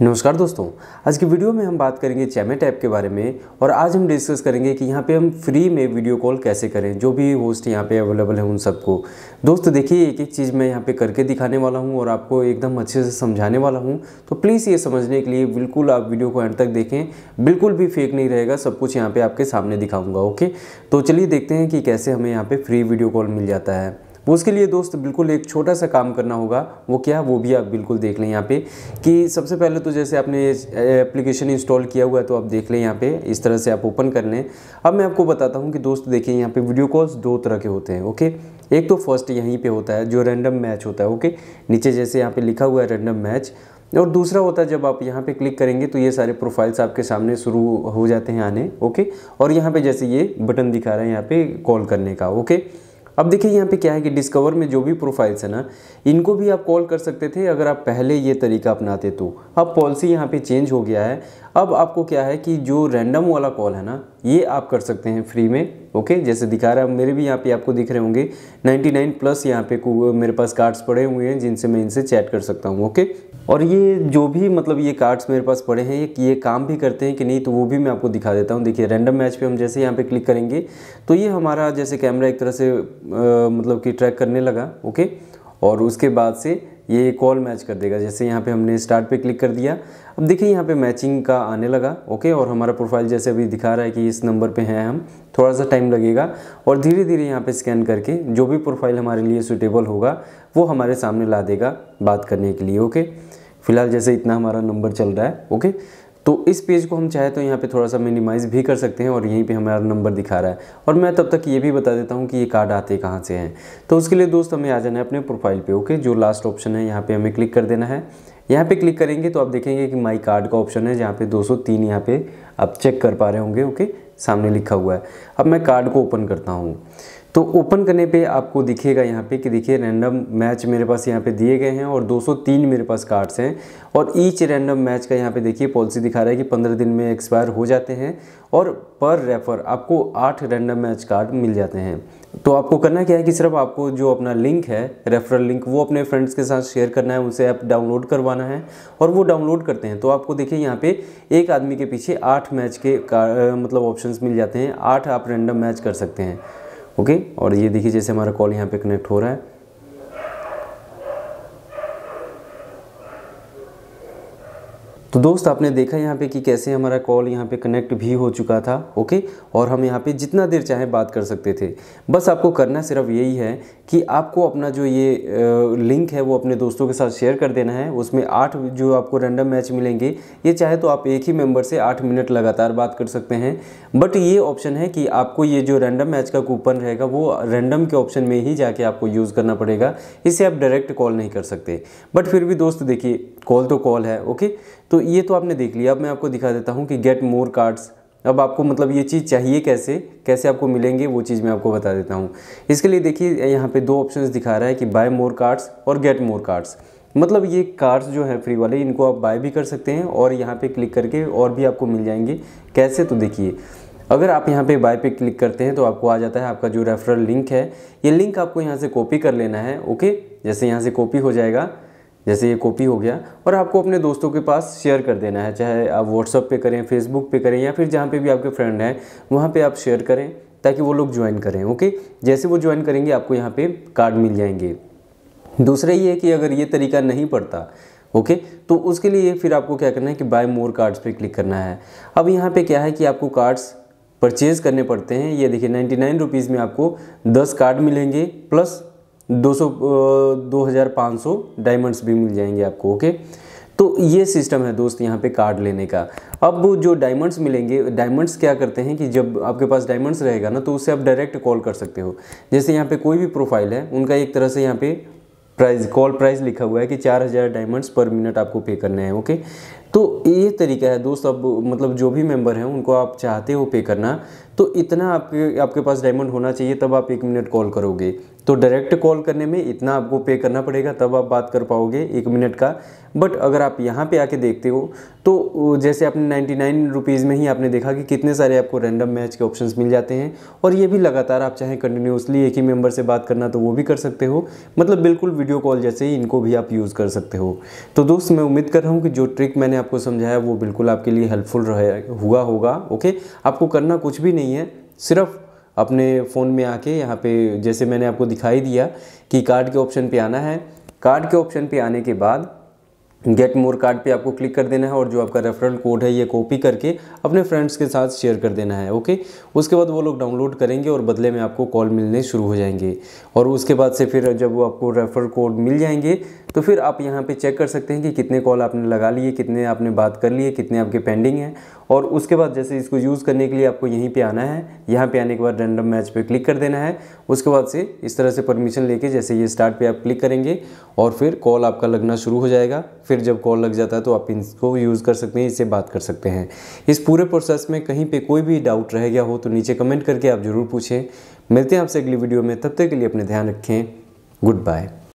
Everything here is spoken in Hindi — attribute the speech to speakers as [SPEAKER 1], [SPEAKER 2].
[SPEAKER 1] नमस्कार दोस्तों आज की वीडियो में हम बात करेंगे चैमेट ऐप के बारे में और आज हम डिस्कस करेंगे कि यहाँ पे हम फ्री में वीडियो कॉल कैसे करें जो भी होस्ट यहाँ पे अवेलेबल है उन सबको दोस्त देखिए एक एक चीज़ मैं यहाँ पे करके दिखाने वाला हूँ और आपको एकदम अच्छे से समझाने वाला हूँ तो प्लीज़ ये समझने के लिए बिल्कुल आप वीडियो को एंड तक देखें बिल्कुल भी फेक नहीं रहेगा सब कुछ यहाँ पर आपके सामने दिखाऊँगा ओके तो चलिए देखते हैं कि कैसे हमें यहाँ पर फ्री वीडियो कॉल मिल जाता है वो उसके लिए दोस्त बिल्कुल एक छोटा सा काम करना होगा वो क्या वो भी आप बिल्कुल देख लें यहाँ पे कि सबसे पहले तो जैसे आपने एप्लीकेशन इंस्टॉल किया हुआ है तो आप देख लें यहाँ पे इस तरह से आप ओपन कर लें अब मैं आपको बताता हूँ कि दोस्त देखिए यहाँ पे वीडियो कॉल्स दो तरह के होते हैं ओके एक तो फर्स्ट यहीं पर होता है जो रैंडम मैच होता है ओके नीचे जैसे यहाँ पर लिखा हुआ है रैंडम मैच और दूसरा होता है जब आप यहाँ पे क्लिक करेंगे तो ये सारे प्रोफाइल्स आपके सामने शुरू हो जाते हैं आने ओके और यहाँ पे जैसे ये बटन दिखा रहा है यहाँ पे कॉल करने का ओके अब देखिए यहाँ पे क्या है कि डिस्कवर में जो भी प्रोफाइल्स है ना इनको भी आप कॉल कर सकते थे अगर आप पहले ये तरीका अपनाते तो अब पॉलिसी यहाँ पे चेंज हो गया है अब आपको क्या है कि जो रैंडम वाला कॉल है ना ये आप कर सकते हैं फ्री में ओके जैसे दिखा रहा है मेरे भी यहाँ पे आपको दिख रहे होंगे 99 प्लस यहाँ पे मेरे पास कार्ड्स पड़े हुए हैं जिनसे मैं इनसे चैट कर सकता हूँ ओके और ये जो भी मतलब ये कार्ड्स मेरे पास पड़े हैं ये ये काम भी करते हैं कि नहीं तो वो भी मैं आपको दिखा देता हूँ देखिए रैंडम मैच पे हम जैसे यहाँ पे क्लिक करेंगे तो ये हमारा जैसे कैमरा एक तरह से आ, मतलब कि ट्रैक करने लगा ओके और उसके बाद से ये कॉल मैच कर देगा जैसे यहाँ पे हमने स्टार्ट पे क्लिक कर दिया अब देखिए यहाँ पे मैचिंग का आने लगा ओके और हमारा प्रोफाइल जैसे अभी दिखा रहा है कि इस नंबर पे हैं हम थोड़ा सा टाइम लगेगा और धीरे धीरे यहाँ पे स्कैन करके जो भी प्रोफाइल हमारे लिए सुटेबल होगा वो हमारे सामने ला देगा बात करने के लिए ओके फिलहाल जैसे इतना हमारा नंबर चल रहा है ओके तो इस पेज को हम चाहे तो यहाँ पे थोड़ा सा मिनिमाइज़ भी कर सकते हैं और यहीं पे हमारा नंबर दिखा रहा है और मैं तब तक ये भी बता देता हूँ कि ये कार्ड आते कहाँ से हैं तो उसके लिए दोस्त हमें आ जाना है अपने प्रोफाइल पे ओके जो लास्ट ऑप्शन है यहाँ पे हमें क्लिक कर देना है यहाँ पे क्लिक करेंगे तो आप देखेंगे कि माई कार्ड का ऑप्शन है जहाँ पे तीन यहाँ पे आप चेक कर पा रहे होंगे ओके सामने लिखा हुआ है अब मैं कार्ड को ओपन करता हूँ तो ओपन करने पे आपको दिखेगा यहाँ पे कि देखिए रैंडम मैच मेरे पास यहाँ पे दिए गए हैं और 203 मेरे पास कार्ड्स हैं और ईच रैंडम मैच का यहाँ पे देखिए पॉलिसी दिखा रहा है कि 15 दिन में एक्सपायर हो जाते हैं और पर रेफर आपको आठ रैंडम मैच कार्ड मिल जाते हैं तो आपको करना क्या है कि सिर्फ आपको जो अपना लिंक है रेफरल लिंक वो अपने फ्रेंड्स के साथ शेयर करना है उनसे ऐप डाउनलोड करवाना है और वो डाउनलोड करते हैं तो आपको देखिए यहाँ पे एक आदमी के पीछे आठ मैच के मतलब ऑप्शंस मिल जाते हैं आठ आप रैंडम मैच कर सकते हैं ओके और ये देखिए जैसे हमारा कॉल यहाँ पे कनेक्ट हो रहा है तो दोस्त आपने देखा यहाँ पे कि कैसे हमारा कॉल यहाँ पे कनेक्ट भी हो चुका था ओके और हम यहाँ पे जितना देर चाहे बात कर सकते थे बस आपको करना सिर्फ यही है कि आपको अपना जो ये लिंक है वो अपने दोस्तों के साथ शेयर कर देना है उसमें आठ जो आपको रैंडम मैच मिलेंगे ये चाहे तो आप एक ही मेम्बर से आठ मिनट लगातार बात कर सकते हैं बट ये ऑप्शन है कि आपको ये जो रैंडम मैच का कूपन रहेगा वो रैंडम के ऑप्शन में ही जाके आपको यूज़ करना पड़ेगा इससे आप डायरेक्ट कॉल नहीं कर सकते बट फिर भी दोस्त देखिए कॉल तो कॉल है ओके तो ये तो आपने देख लिया अब मैं आपको दिखा देता हूँ कि गेट मोर कार्ड्स अब आपको मतलब ये चीज़ चाहिए कैसे कैसे आपको मिलेंगे वो चीज़ मैं आपको बता देता हूँ इसके लिए देखिए यहाँ पे दो ऑप्शंस दिखा रहा है कि बाय मोर कार्ड्स और गेट मोर कार्ड्स मतलब ये कार्ड्स जो हैं फ्री वाले इनको आप बाय भी कर सकते हैं और यहाँ पे क्लिक करके और भी आपको मिल जाएंगे कैसे तो देखिए अगर आप यहाँ पे बाय पे क्लिक करते हैं तो आपको आ जाता है आपका जो रेफरल लिंक है ये लिंक आपको यहाँ से कॉपी कर लेना है ओके जैसे यहाँ से कॉपी हो जाएगा जैसे ये कॉपी हो गया और आपको अपने दोस्तों के पास शेयर कर देना है चाहे आप व्हाट्सअप पे करें फेसबुक पे करें या फिर जहाँ पे भी आपके फ्रेंड हैं वहाँ पे आप शेयर करें ताकि वो लोग ज्वाइन करें ओके जैसे वो ज्वाइन करेंगे आपको यहाँ पे कार्ड मिल जाएंगे दूसरा ये है कि अगर ये तरीका नहीं पड़ता ओके तो उसके लिए फिर आपको क्या करना है कि बाय मोर कार्ड्स पे क्लिक करना है अब यहाँ पे क्या है कि आपको कार्ड्स परचेज़ करने पड़ते हैं ये देखिए नाइन्टी नाइन रुपीज़ में आपको दस कार्ड मिलेंगे प्लस दो सौ दो हज़ार पाँच सौ डायमंड्स भी मिल जाएंगे आपको ओके तो ये सिस्टम है दोस्त यहाँ पे कार्ड लेने का अब जो डायमंड्स मिलेंगे डायमंड्स क्या करते हैं कि जब आपके पास डायमंड्स रहेगा ना तो उससे आप डायरेक्ट कॉल कर सकते हो जैसे यहाँ पे कोई भी प्रोफाइल है उनका एक तरह से यहाँ पे प्राइस कॉल प्राइस लिखा हुआ है कि चार हज़ार डायमंड्स पर मिनट आपको पे करने हैं ओके तो ये तरीका है दोस्त अब मतलब जो भी मेंबर हैं उनको आप चाहते हो पे करना तो इतना आपके आपके पास डायमंड होना चाहिए तब आप एक मिनट कॉल करोगे तो डायरेक्ट कॉल करने में इतना आपको पे करना पड़ेगा तब आप बात कर पाओगे एक मिनट का बट अगर आप यहाँ पे आके देखते हो तो जैसे आपने नाइन्टी नाइन रुपीज़ में ही आपने देखा कि कितने सारे आपको रैंडम मैच के ऑप्शंस मिल जाते हैं और ये भी लगातार आप चाहें कंटिन्यूसली एक ही मेम्बर से बात करना तो वो भी कर सकते हो मतलब बिल्कुल वीडियो कॉल जैसे ही इनको भी आप यूज़ कर सकते हो तो दोस्त मैं उम्मीद कर रहा हूँ कि जो ट्रिक मैंने आपको समझाया वो बिल्कुल आपके लिए हेल्पफुल रहे हुआ होगा ओके आपको करना कुछ भी नहीं है सिर्फ अपने फ़ोन में आके यहाँ पे जैसे मैंने आपको दिखाई दिया कि कार्ड के ऑप्शन पे आना है कार्ड के ऑप्शन पे आने के बाद गेट मोर कार्ड पे आपको क्लिक कर देना है और जो आपका रेफरल कोड है ये कॉपी करके अपने फ्रेंड्स के साथ शेयर कर देना है ओके उसके बाद वो लोग डाउनलोड करेंगे और बदले में आपको कॉल मिलने शुरू हो जाएंगे और उसके बाद से फिर जब वो आपको रेफरल कोड मिल जाएंगे तो फिर आप यहाँ पे चेक कर सकते हैं कि कितने कॉल आपने लगा लिए कितने आपने बात कर लिए कितने आपके पेंडिंग हैं और उसके बाद जैसे इसको यूज़ करने के लिए आपको यहीं पे आना है यहाँ पे आने के बाद रैंडम मैच पे क्लिक कर देना है उसके बाद से इस तरह से परमिशन लेके जैसे ये स्टार्ट पे आप क्लिक करेंगे और फिर कॉल आपका लगना शुरू हो जाएगा फिर जब कॉल लग जाता है तो आप इसको यूज़ कर सकते हैं इससे बात कर सकते हैं इस पूरे प्रोसेस में कहीं पे कोई भी डाउट रह गया हो तो नीचे कमेंट करके आप ज़रूर पूछें मिलते हैं आपसे अगली वीडियो में तब तक के लिए अपने ध्यान रखें गुड बाय